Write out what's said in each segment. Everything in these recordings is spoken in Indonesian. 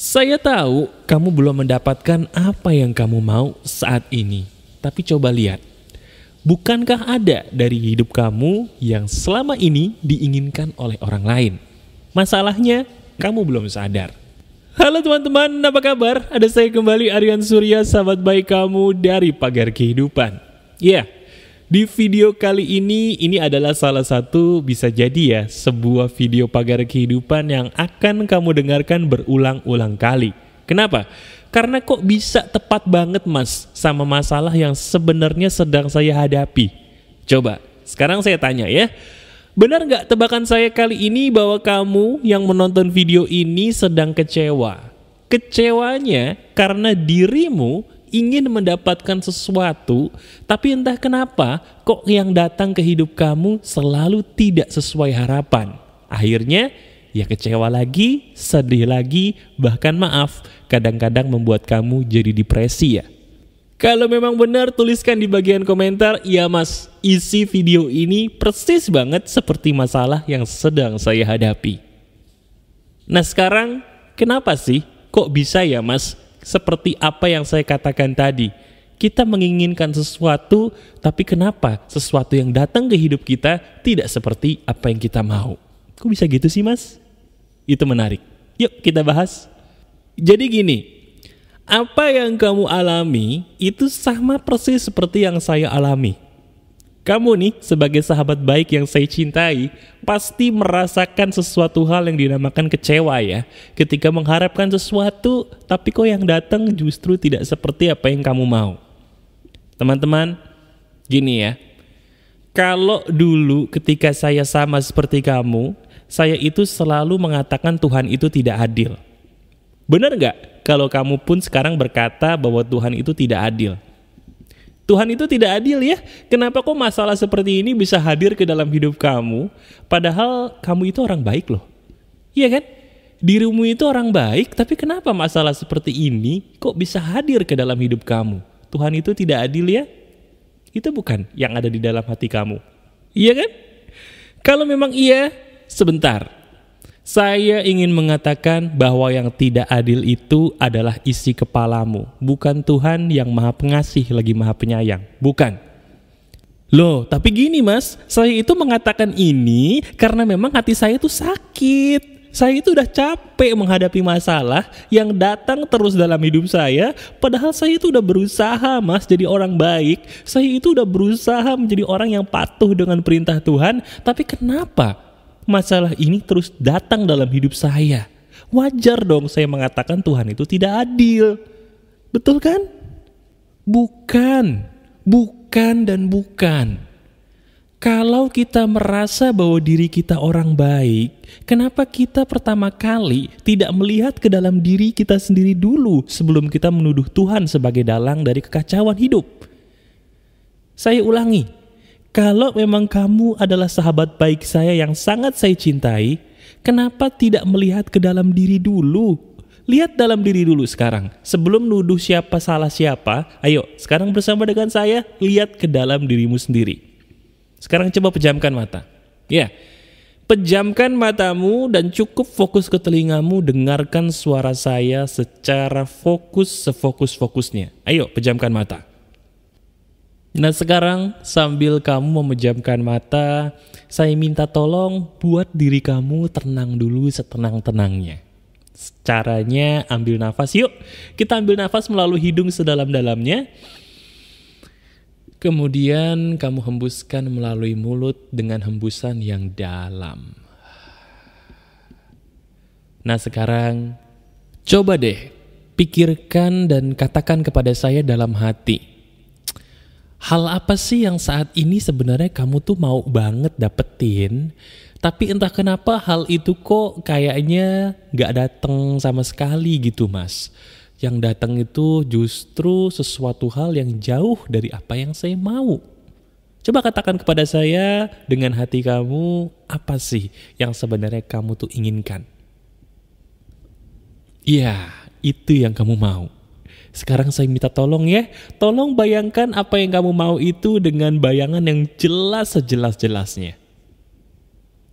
Saya tahu kamu belum mendapatkan apa yang kamu mau saat ini, tapi coba lihat. Bukankah ada dari hidup kamu yang selama ini diinginkan oleh orang lain? Masalahnya, kamu belum sadar. Halo teman-teman, apa kabar? Ada saya kembali Aryan Surya, sahabat baik kamu dari Pagar Kehidupan. Ya, yeah, di video kali ini, ini adalah salah satu bisa jadi ya, sebuah video pagar kehidupan yang akan kamu dengarkan berulang-ulang kali. Kenapa? Karena kok bisa tepat banget mas sama masalah yang sebenarnya sedang saya hadapi. Coba, sekarang saya tanya ya. Benar nggak tebakan saya kali ini bahwa kamu yang menonton video ini sedang kecewa? Kecewanya karena dirimu ingin mendapatkan sesuatu, tapi entah kenapa kok yang datang ke hidup kamu selalu tidak sesuai harapan. Akhirnya ya kecewa lagi, sedih lagi, bahkan maaf, kadang-kadang membuat kamu jadi depresi ya. Kalau memang benar, tuliskan di bagian komentar, ya mas, isi video ini persis banget seperti masalah yang sedang saya hadapi. Nah sekarang, kenapa sih? Kok bisa ya mas seperti apa yang saya katakan tadi. Kita menginginkan sesuatu, tapi kenapa sesuatu yang datang ke hidup kita tidak seperti apa yang kita mau? Kok bisa gitu sih mas? Itu menarik. Yuk kita bahas. Jadi gini, apa yang kamu alami itu sama persis seperti yang saya alami. Kamu nih sebagai sahabat baik yang saya cintai pasti merasakan sesuatu hal yang dinamakan kecewa ya. Ketika mengharapkan sesuatu tapi kok yang datang justru tidak seperti apa yang kamu mau. Teman-teman, gini ya. Kalau dulu ketika saya sama seperti kamu, saya itu selalu mengatakan Tuhan itu tidak adil. Benar nggak? Kalau kamu pun sekarang berkata bahwa Tuhan itu tidak adil. Tuhan itu tidak adil ya. Kenapa kok masalah seperti ini bisa hadir ke dalam hidup kamu? Padahal kamu itu orang baik loh. Iya kan? Dirimu itu orang baik, tapi kenapa masalah seperti ini kok bisa hadir ke dalam hidup kamu? Tuhan itu tidak adil ya? Itu bukan yang ada di dalam hati kamu. Iya kan? Kalau memang iya, sebentar. Saya ingin mengatakan bahwa yang tidak adil itu adalah isi kepalamu, bukan Tuhan yang maha pengasih lagi maha penyayang, bukan. Loh, tapi gini mas, saya itu mengatakan ini karena memang hati saya itu sakit. Saya itu udah capek menghadapi masalah yang datang terus dalam hidup saya, padahal saya itu udah berusaha mas jadi orang baik, saya itu udah berusaha menjadi orang yang patuh dengan perintah Tuhan, tapi kenapa? masalah ini terus datang dalam hidup saya. Wajar dong saya mengatakan Tuhan itu tidak adil. Betul kan? Bukan, bukan dan bukan. Kalau kita merasa bahwa diri kita orang baik, kenapa kita pertama kali tidak melihat ke dalam diri kita sendiri dulu sebelum kita menuduh Tuhan sebagai dalang dari kekacauan hidup? Saya ulangi, kalau memang kamu adalah sahabat baik saya yang sangat saya cintai, kenapa tidak melihat ke dalam diri dulu? Lihat dalam diri dulu sekarang. Sebelum nuduh siapa salah siapa, ayo sekarang bersama dengan saya, lihat ke dalam dirimu sendiri. Sekarang coba pejamkan mata. Ya, pejamkan matamu dan cukup fokus ke telingamu, dengarkan suara saya secara fokus sefokus-fokusnya. Ayo, pejamkan mata. Nah sekarang sambil kamu memejamkan mata, saya minta tolong buat diri kamu tenang dulu setenang-tenangnya. Caranya ambil nafas yuk, kita ambil nafas melalui hidung sedalam-dalamnya. Kemudian kamu hembuskan melalui mulut dengan hembusan yang dalam. Nah sekarang, coba deh pikirkan dan katakan kepada saya dalam hati hal apa sih yang saat ini sebenarnya kamu tuh mau banget dapetin tapi entah kenapa hal itu kok kayaknya gak datang sama sekali gitu mas yang datang itu justru sesuatu hal yang jauh dari apa yang saya mau coba katakan kepada saya dengan hati kamu apa sih yang sebenarnya kamu tuh inginkan Iya, itu yang kamu mau. Sekarang saya minta tolong ya, tolong bayangkan apa yang kamu mau itu dengan bayangan yang jelas sejelas-jelasnya.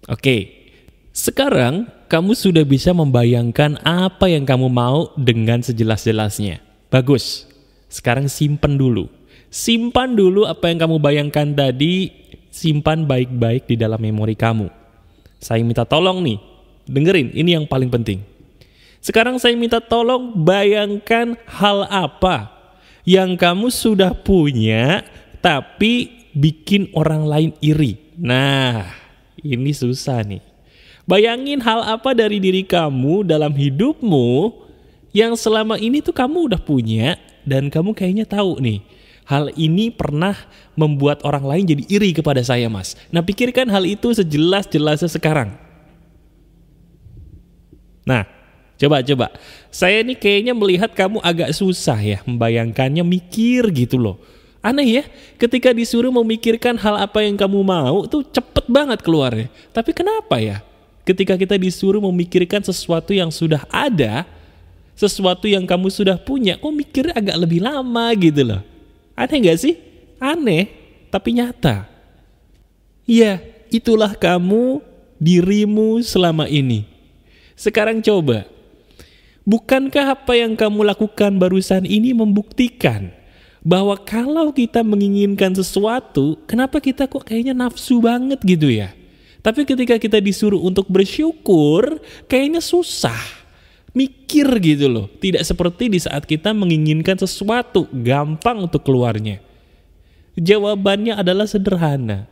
Oke, sekarang kamu sudah bisa membayangkan apa yang kamu mau dengan sejelas-jelasnya. Bagus, sekarang simpan dulu. Simpan dulu apa yang kamu bayangkan tadi, simpan baik-baik di dalam memori kamu. Saya minta tolong nih, dengerin, ini yang paling penting. Sekarang saya minta tolong bayangkan hal apa yang kamu sudah punya tapi bikin orang lain iri. Nah, ini susah nih. Bayangin hal apa dari diri kamu dalam hidupmu yang selama ini tuh kamu udah punya dan kamu kayaknya tahu nih. Hal ini pernah membuat orang lain jadi iri kepada saya, Mas. Nah, pikirkan hal itu sejelas-jelasnya sekarang. Nah, Coba coba. Saya ini kayaknya melihat kamu agak susah ya membayangkannya mikir gitu loh. Aneh ya, ketika disuruh memikirkan hal apa yang kamu mau tuh cepet banget keluarnya. Tapi kenapa ya? Ketika kita disuruh memikirkan sesuatu yang sudah ada, sesuatu yang kamu sudah punya, kok mikirnya agak lebih lama gitu loh. Aneh gak sih? Aneh, tapi nyata. Iya, itulah kamu, dirimu selama ini. Sekarang coba, Bukankah apa yang kamu lakukan barusan ini membuktikan bahwa kalau kita menginginkan sesuatu, kenapa kita kok kayaknya nafsu banget gitu ya? Tapi ketika kita disuruh untuk bersyukur, kayaknya susah. Mikir gitu loh. Tidak seperti di saat kita menginginkan sesuatu, gampang untuk keluarnya. Jawabannya adalah sederhana.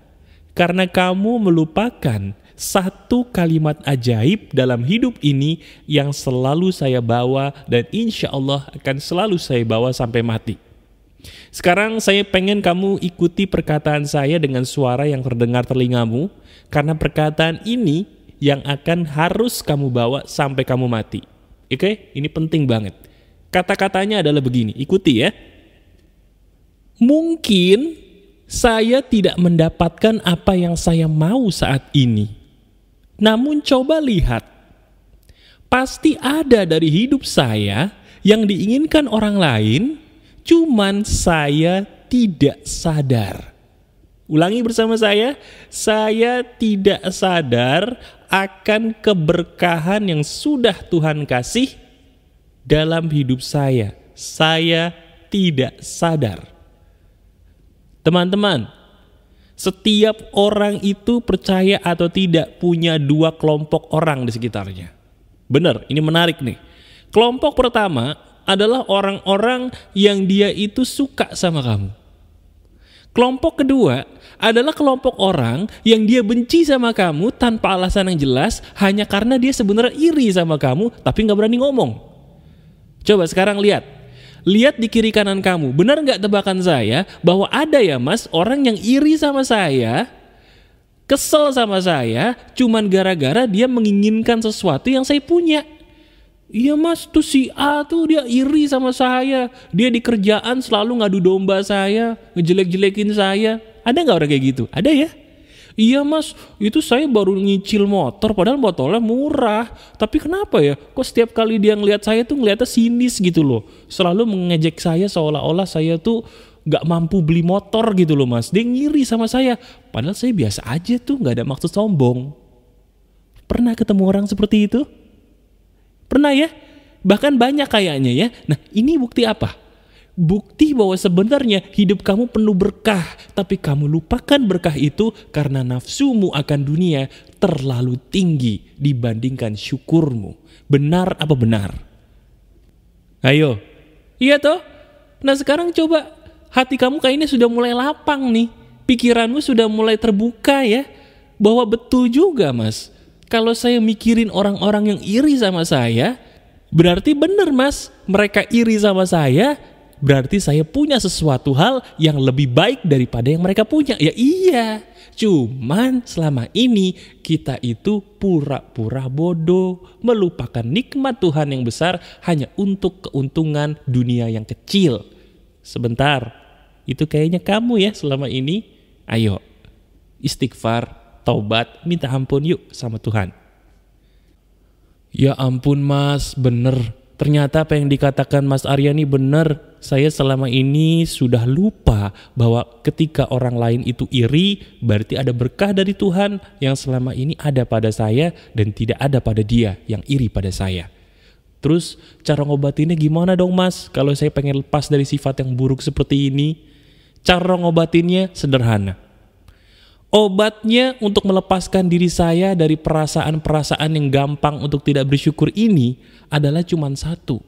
Karena kamu melupakan satu kalimat ajaib dalam hidup ini yang selalu saya bawa dan insya Allah akan selalu saya bawa sampai mati. Sekarang saya pengen kamu ikuti perkataan saya dengan suara yang terdengar telingamu, karena perkataan ini yang akan harus kamu bawa sampai kamu mati. Oke, okay? ini penting banget. Kata-katanya adalah begini, ikuti ya. Mungkin saya tidak mendapatkan apa yang saya mau saat ini. Namun coba lihat, pasti ada dari hidup saya yang diinginkan orang lain, cuman saya tidak sadar. Ulangi bersama saya, saya tidak sadar akan keberkahan yang sudah Tuhan kasih dalam hidup saya. Saya tidak sadar. Teman-teman, setiap orang itu percaya atau tidak punya dua kelompok orang di sekitarnya. Benar, ini menarik nih. Kelompok pertama adalah orang-orang yang dia itu suka sama kamu. Kelompok kedua adalah kelompok orang yang dia benci sama kamu tanpa alasan yang jelas, hanya karena dia sebenarnya iri sama kamu, tapi nggak berani ngomong. Coba sekarang lihat, lihat di kiri kanan kamu. Benar nggak tebakan saya bahwa ada ya mas orang yang iri sama saya, kesel sama saya, cuman gara-gara dia menginginkan sesuatu yang saya punya. Iya mas, tuh si A tuh dia iri sama saya. Dia di kerjaan selalu ngadu domba saya, ngejelek-jelekin saya. Ada nggak orang kayak gitu? Ada ya? iya mas itu saya baru nyicil motor padahal botolnya murah tapi kenapa ya kok setiap kali dia ngeliat saya tuh ngeliatnya sinis gitu loh selalu mengejek saya seolah-olah saya tuh gak mampu beli motor gitu loh mas dia ngiri sama saya padahal saya biasa aja tuh gak ada maksud sombong pernah ketemu orang seperti itu pernah ya bahkan banyak kayaknya ya nah ini bukti apa bukti bahwa sebenarnya hidup kamu penuh berkah, tapi kamu lupakan berkah itu karena nafsumu akan dunia terlalu tinggi dibandingkan syukurmu. Benar apa benar? Ayo, iya toh? Nah sekarang coba hati kamu kayaknya sudah mulai lapang nih, pikiranmu sudah mulai terbuka ya, bahwa betul juga mas. Kalau saya mikirin orang-orang yang iri sama saya, berarti benar mas, mereka iri sama saya berarti saya punya sesuatu hal yang lebih baik daripada yang mereka punya. Ya iya, cuman selama ini kita itu pura-pura bodoh, melupakan nikmat Tuhan yang besar hanya untuk keuntungan dunia yang kecil. Sebentar, itu kayaknya kamu ya selama ini. Ayo, istighfar, taubat, minta ampun yuk sama Tuhan. Ya ampun mas, bener Ternyata apa yang dikatakan Mas Arya ini benar. Saya selama ini sudah lupa bahwa ketika orang lain itu iri, berarti ada berkah dari Tuhan yang selama ini ada pada saya dan tidak ada pada dia yang iri pada saya. Terus cara ngobatinnya gimana dong mas? Kalau saya pengen lepas dari sifat yang buruk seperti ini, cara ngobatinnya sederhana Obatnya untuk melepaskan diri saya dari perasaan-perasaan yang gampang untuk tidak bersyukur ini adalah cuma satu.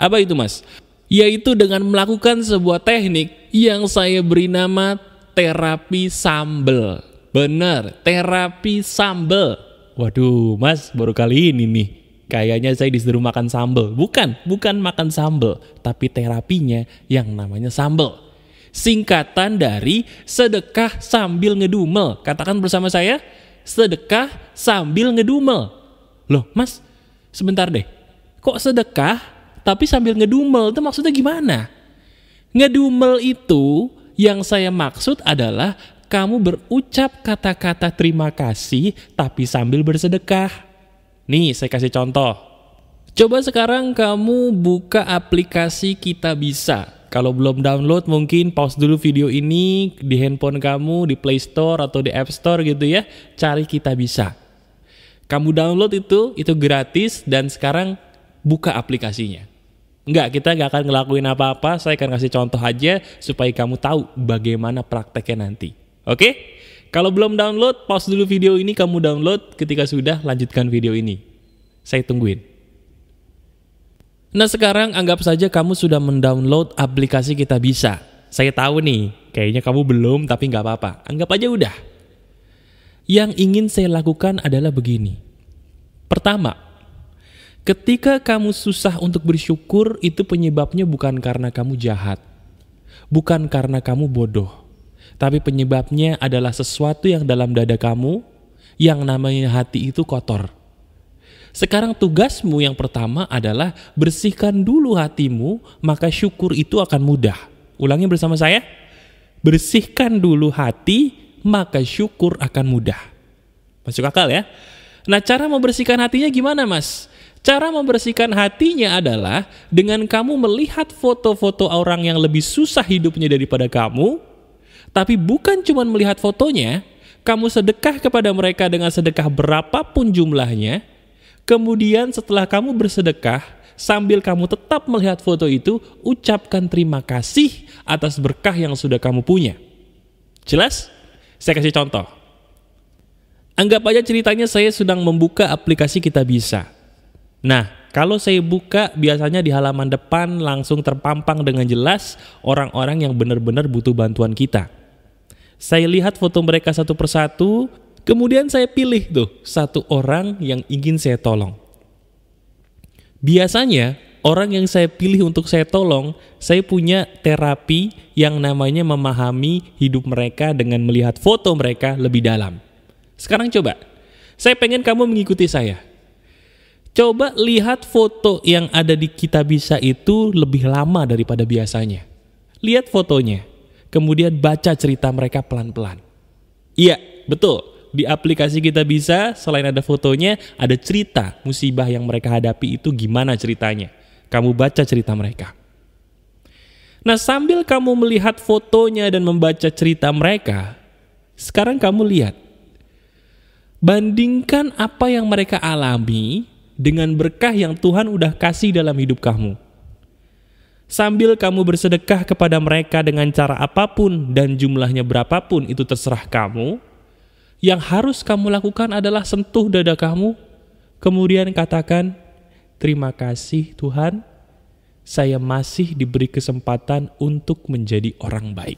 Apa itu mas? Yaitu dengan melakukan sebuah teknik yang saya beri nama terapi sambel. Benar, terapi sambel. Waduh mas, baru kali ini nih. Kayaknya saya disuruh makan sambel. Bukan, bukan makan sambel. Tapi terapinya yang namanya sambel singkatan dari sedekah sambil ngedumel. Katakan bersama saya, sedekah sambil ngedumel. Loh, Mas, sebentar deh. Kok sedekah tapi sambil ngedumel? Itu maksudnya gimana? Ngedumel itu yang saya maksud adalah kamu berucap kata-kata terima kasih tapi sambil bersedekah. Nih, saya kasih contoh. Coba sekarang kamu buka aplikasi Kita Bisa. Kalau belum download mungkin pause dulu video ini di handphone kamu, di Play Store atau di App Store gitu ya. Cari kita bisa. Kamu download itu, itu gratis dan sekarang buka aplikasinya. Enggak, kita nggak akan ngelakuin apa-apa. Saya akan kasih contoh aja supaya kamu tahu bagaimana prakteknya nanti. Oke? Kalau belum download, pause dulu video ini, kamu download. Ketika sudah, lanjutkan video ini. Saya tungguin. Nah sekarang anggap saja kamu sudah mendownload aplikasi Kita Bisa. Saya tahu nih, kayaknya kamu belum tapi nggak apa-apa. Anggap aja udah. Yang ingin saya lakukan adalah begini. Pertama, ketika kamu susah untuk bersyukur, itu penyebabnya bukan karena kamu jahat. Bukan karena kamu bodoh. Tapi penyebabnya adalah sesuatu yang dalam dada kamu, yang namanya hati itu kotor. Sekarang tugasmu yang pertama adalah bersihkan dulu hatimu, maka syukur itu akan mudah. Ulangi bersama saya. Bersihkan dulu hati, maka syukur akan mudah. Masuk akal ya? Nah, cara membersihkan hatinya gimana, Mas? Cara membersihkan hatinya adalah dengan kamu melihat foto-foto orang yang lebih susah hidupnya daripada kamu, tapi bukan cuma melihat fotonya, kamu sedekah kepada mereka dengan sedekah berapapun jumlahnya, Kemudian setelah kamu bersedekah, sambil kamu tetap melihat foto itu, ucapkan terima kasih atas berkah yang sudah kamu punya. Jelas? Saya kasih contoh. Anggap aja ceritanya saya sedang membuka aplikasi Kita Bisa. Nah, kalau saya buka, biasanya di halaman depan langsung terpampang dengan jelas orang-orang yang benar-benar butuh bantuan kita. Saya lihat foto mereka satu persatu, Kemudian saya pilih tuh satu orang yang ingin saya tolong. Biasanya orang yang saya pilih untuk saya tolong, saya punya terapi yang namanya memahami hidup mereka dengan melihat foto mereka lebih dalam. Sekarang coba, saya pengen kamu mengikuti saya. Coba lihat foto yang ada di kita bisa itu lebih lama daripada biasanya. Lihat fotonya, kemudian baca cerita mereka pelan-pelan. Iya, betul di aplikasi kita bisa selain ada fotonya ada cerita musibah yang mereka hadapi itu gimana ceritanya kamu baca cerita mereka nah sambil kamu melihat fotonya dan membaca cerita mereka sekarang kamu lihat bandingkan apa yang mereka alami dengan berkah yang Tuhan udah kasih dalam hidup kamu sambil kamu bersedekah kepada mereka dengan cara apapun dan jumlahnya berapapun itu terserah kamu yang harus kamu lakukan adalah sentuh dada kamu, kemudian katakan, Terima kasih Tuhan, saya masih diberi kesempatan untuk menjadi orang baik.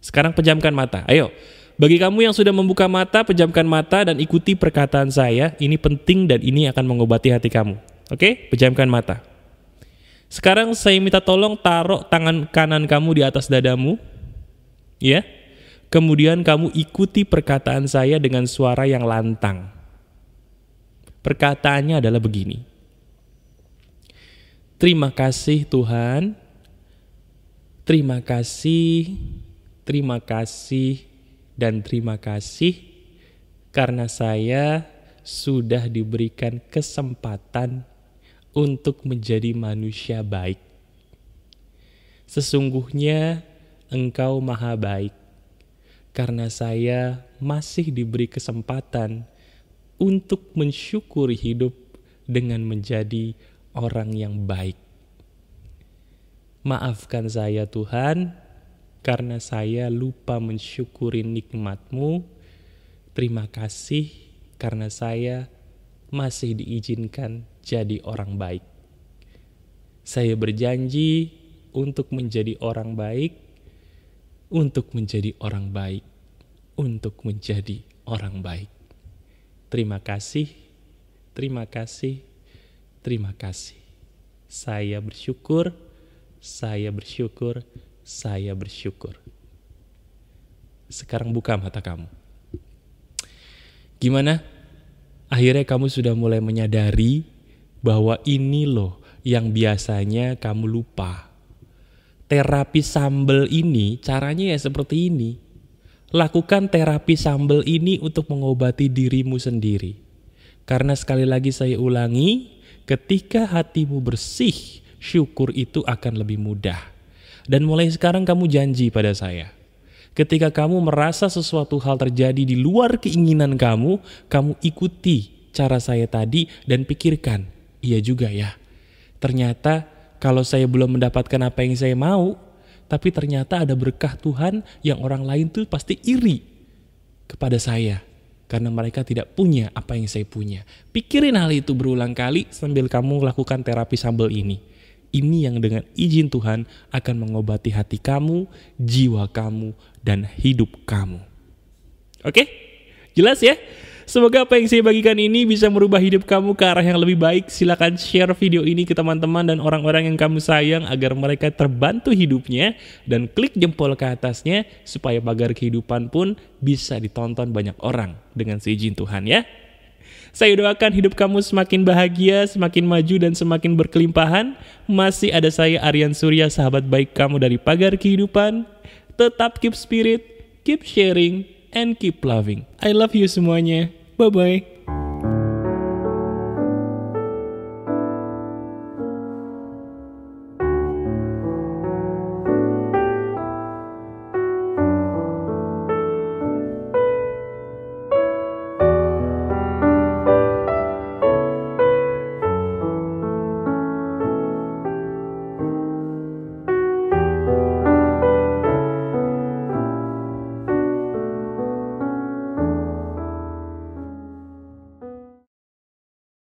Sekarang pejamkan mata, ayo. Bagi kamu yang sudah membuka mata, pejamkan mata dan ikuti perkataan saya. Ini penting dan ini akan mengobati hati kamu. Oke, pejamkan mata. Sekarang saya minta tolong taruh tangan kanan kamu di atas dadamu. Ya, Kemudian kamu ikuti perkataan saya dengan suara yang lantang. Perkataannya adalah begini. Terima kasih Tuhan. Terima kasih, terima kasih, dan terima kasih karena saya sudah diberikan kesempatan untuk menjadi manusia baik. Sesungguhnya engkau maha baik karena saya masih diberi kesempatan untuk mensyukuri hidup dengan menjadi orang yang baik. Maafkan saya Tuhan, karena saya lupa mensyukuri nikmatmu. Terima kasih karena saya masih diizinkan jadi orang baik. Saya berjanji untuk menjadi orang baik untuk menjadi orang baik, untuk menjadi orang baik. Terima kasih, terima kasih, terima kasih. Saya bersyukur, saya bersyukur, saya bersyukur. Sekarang buka mata kamu. Gimana? Akhirnya kamu sudah mulai menyadari bahwa ini loh yang biasanya kamu lupa terapi sambel ini caranya ya seperti ini. Lakukan terapi sambel ini untuk mengobati dirimu sendiri. Karena sekali lagi saya ulangi, ketika hatimu bersih, syukur itu akan lebih mudah. Dan mulai sekarang kamu janji pada saya. Ketika kamu merasa sesuatu hal terjadi di luar keinginan kamu, kamu ikuti cara saya tadi dan pikirkan, iya juga ya. Ternyata kalau saya belum mendapatkan apa yang saya mau, tapi ternyata ada berkah Tuhan yang orang lain tuh pasti iri kepada saya karena mereka tidak punya apa yang saya punya. Pikirin hal itu berulang kali sambil kamu lakukan terapi sambal ini. Ini yang dengan izin Tuhan akan mengobati hati kamu, jiwa kamu, dan hidup kamu. Oke? Jelas ya? Semoga apa yang saya bagikan ini bisa merubah hidup kamu ke arah yang lebih baik. Silahkan share video ini ke teman-teman dan orang-orang yang kamu sayang agar mereka terbantu hidupnya. Dan klik jempol ke atasnya supaya pagar kehidupan pun bisa ditonton banyak orang dengan seizin Tuhan ya. Saya doakan hidup kamu semakin bahagia, semakin maju, dan semakin berkelimpahan. Masih ada saya, Aryan Surya, sahabat baik kamu dari Pagar Kehidupan. Tetap keep spirit, keep sharing, and keep loving. I love you semuanya. Bye-bye.